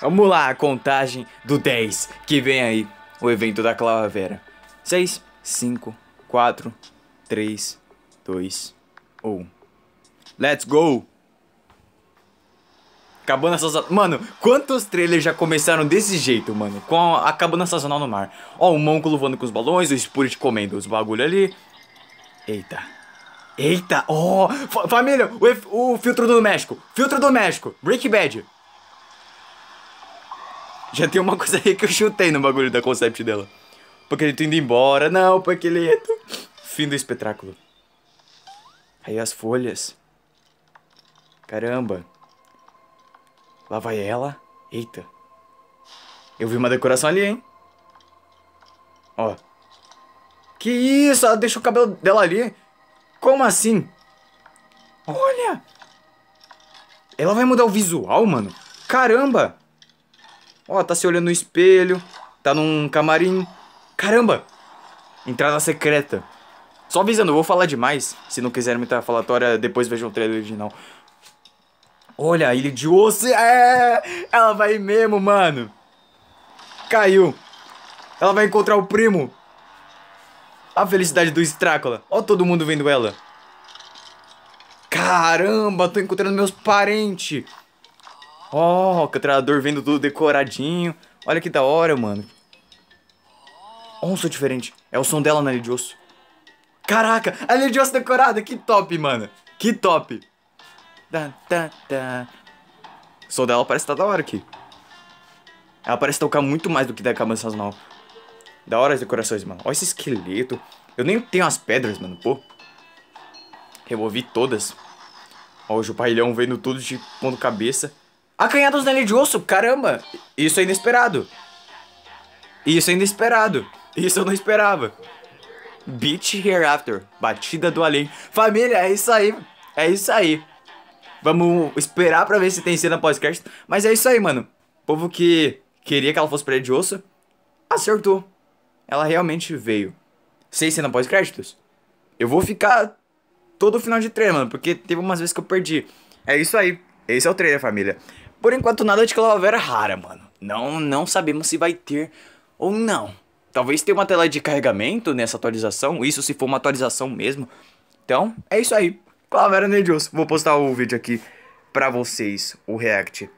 Vamos lá, a contagem do 10 que vem aí, o evento da Clavavera. 6, 5, 4, 3, 2, 1. Let's go! Cabana Sazonal. Mano, quantos trailers já começaram desse jeito, mano? Com a Cabana Sazonal no mar. Ó, o Monculo voando com os balões, o Spirit comendo os bagulho ali. Eita. Eita, ó. Oh, família, o, o filtro México. Filtro do México. Break Bad. Já tem uma coisa aí que eu chutei no bagulho da concept dela. Porque ele tá indo embora. Não, porque ele... É fim do espetáculo. Aí as folhas. Caramba. Lá vai ela. Eita. Eu vi uma decoração ali, hein? Ó. Que isso? Ela deixou o cabelo dela ali. Como assim? Olha! Ela vai mudar o visual, mano? Caramba! Ó, tá se olhando no espelho, tá num camarim. Caramba! Entrada secreta. Só avisando, eu vou falar demais. Se não quiser muita falatória, depois vejam o trailer original. Olha, ilha de osso. É! Ela vai mesmo, mano. Caiu. Ela vai encontrar o primo. A felicidade do Strácula. Ó todo mundo vendo ela. Caramba, tô encontrando meus parentes. Ó, oh, o treinador vendo tudo decoradinho. Olha que da hora, mano. Olha um som diferente. É o som dela na Lady osso. Caraca, a Lady osso decorada. Que top, mano. Que top. Da, da, da. O som dela parece estar tá da hora aqui. Ela parece tocar muito mais do que da cabeça sazonal. Da hora as decorações, mano. Olha esse esqueleto. Eu nem tenho as pedras, mano, pô. Removi todas. Ó, o Jupailhão vendo tudo de ponto cabeça. Acanhados na de osso, caramba! Isso é inesperado. Isso é inesperado. Isso eu não esperava. Bitch Hereafter, batida do além. Família, é isso aí. É isso aí. Vamos esperar pra ver se tem cena pós-crédito. Mas é isso aí, mano. O povo que queria que ela fosse parede de osso, acertou. Ela realmente veio. Sem cena pós-créditos. Eu vou ficar todo o final de treino, mano, porque teve umas vezes que eu perdi. É isso aí. Esse é o trailer, família. Por enquanto, nada de calavera é rara, mano. Não, não sabemos se vai ter ou não. Talvez tenha uma tela de carregamento nessa atualização, isso se for uma atualização mesmo. Então, é isso aí. Calavera Nerdios. Vou postar o vídeo aqui pra vocês, o react